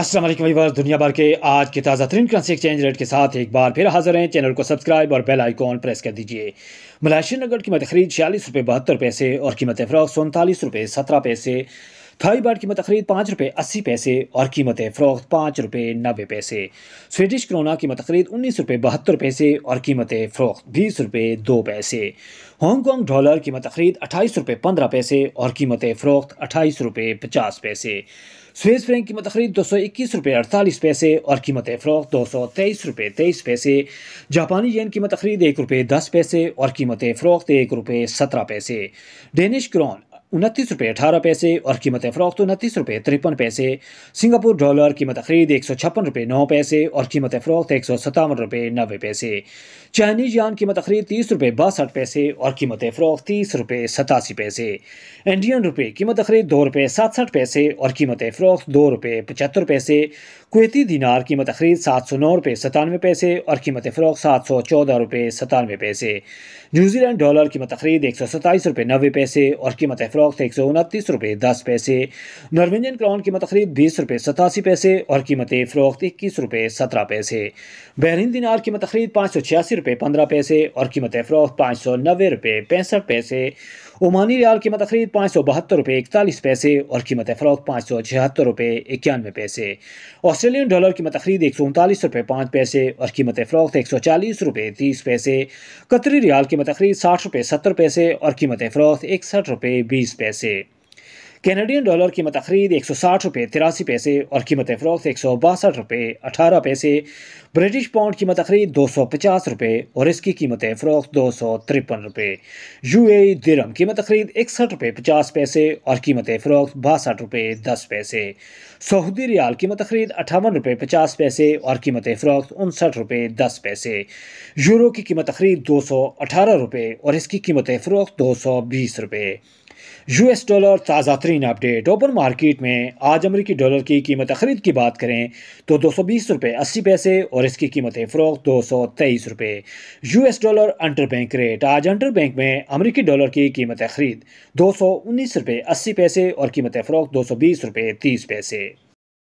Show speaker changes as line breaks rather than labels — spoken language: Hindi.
असलम दुनिया भर के आज के ताज़ा तरीन करंसी एक्सचेंज रेट के साथ एक बार फिर हाजिर हैं चैनल को सब्सक्राइब और बेल आइकॉन प्रेस कर दीजिए मलेशियन नगर कीमत खरीद छियालीस रुपये बहत्तर पैसे और कीमत फ़रोख़ सैंतालीस रुपये सत्रह पैसे थाई बाट कीमत खरीद पाँच रुपये अस्सी पैसे और कीमत फ़रोख्त पाँच रुपये नबे पैसे स्वीडिश करोना कीमत खरीद उन्नीस रुपये बहत्तर पैसे और कीमत फ़रोख्त बीस रुपये दो पैसे हांगकॉन्ग डॉलर कीमत खरीद अट्ठाईस रुपये पंद्रह पैसे और कीमत फ़रोख्त अट्ठाईस रुपये पचास पैसे स्विस फ्रेंक की खरीद दो सौ इक्कीस रुपये अड़तालीस पैसे और कीमत फ़रोख्त दो सौ तेईस रुपये तेईस पैसे जापानी येन की खरीद एक रुपये दस पैसे और कीमत फ़रोख्त एक रुपये सत्रह पैसे डेनिश क्रॉन उनतीस रुपये अठारह पैसे और कीमत फ़रोख्त उनतीस रुपये तिरपन पैसे सिंगापुर डॉलर कीमत खरीद एक सौ छप्पन रुपये नौ पैसे और कीमत फ़रोख्त एक सौ सतावन रुपये नबे पैसे चाइनीज यान कीमत खरीद तीस रुपये बासठ पैसे और कीमत फ़रोख्त तीस रुपये सतासी पैसे इंडियन रुपये कीमत खरीद दो रुपये सातसठ पैसे और कीमत फ़रोख्त दो रुपये पचहत्तर पैसे कुवैती दिनार कीमत खरीद सात सौ नौ रुपये सतानवे पैसे और कीमत फ़रोख्त सात सौ चौदह रुपये सतानवे पैसे न्यूजीलैंड डॉलर कीमत खरीद एक सौ सत्ताईस रुपये नबे पैसे और कीमत फ्रॉक्स एक सौ उनतीस रुपये दस पैसे नॉर्वेजियन क्राउन कीमत तकरीब बीस रुपये सतासी पैसे और कीमत फ्रॉक्स इक्कीस रुपये सत्रह पैसे बहरीन दिनार कीमत तकरीब पाँच सौ छियासी रुपये पंद्रह पैसे और कीमत फ्रॉक्स पाँच सौ नब्बे रुपये पैंसठ पैसे ओमानी रियाल कीमत खरीद पाँच सौ बहत्तर रुपये इकतालीस पैसे और कीमत फ़रोख पाँच सौ छिहत्तर रुपये इक्यानवे पैसे ऑस्ट्रेलियन डॉलर कीमत खरीद एक सौ उनतालीस रुपये पाँच पैसे और कीमत फ़रोख्त एक सौ चालीस रुपये तीस पैसे कतरी रियाल कीमत खरीद साठ रुपये सत्तर पैसे और कीमत फ़रोख्त इकसठ रुपये बीस पैसे कैनेडियन डॉलर कीमत खरीद एक सौ साठ रुपये तिरासी पैसे और कीमत फ़रोख्त एक सौ बासठ रुपये अठारह पैसे ब्रिटिश पाउंड कीमत खरीद दो सौ पचास रुपये और इसकी कीमत फ़रोख्त दो सौ तिरपन रुपये यू ए दिरम कीमत खरीद इकसठ रुपये पचास पैसे और कीमत फ़रोख्त बासठ रुपये दस पैसे सऊदी रियाल कीमत खरीद अठावन रुपये पचास पैसे और कीमत फ़रोख्त उनसठ रुपये दस पैसे यूरो की कीमत खरीद दो सौ अठारह रुपये और इसकी कीमत फ़रोख्त दो सौ बीस रुपये यूएस डॉलर ताज़ा तरीन अपडेट ओपन मार्केट में आज अमरीकी डॉलर की कीमत खरीद की बात करें तो दो सौ बीस रुपये अस्सी पैसे और इसकी कीमत फ़रोक दो सौ तेईस रुपये U S dollar inter bank rate आज अंटर बैंक में अमरीकी डॉलर की कीमत खरीद दो सौ उन्नीस रुपये अस्सी पैसे और कीमत फरोक दो सौ बीस रुपये तीस पैसे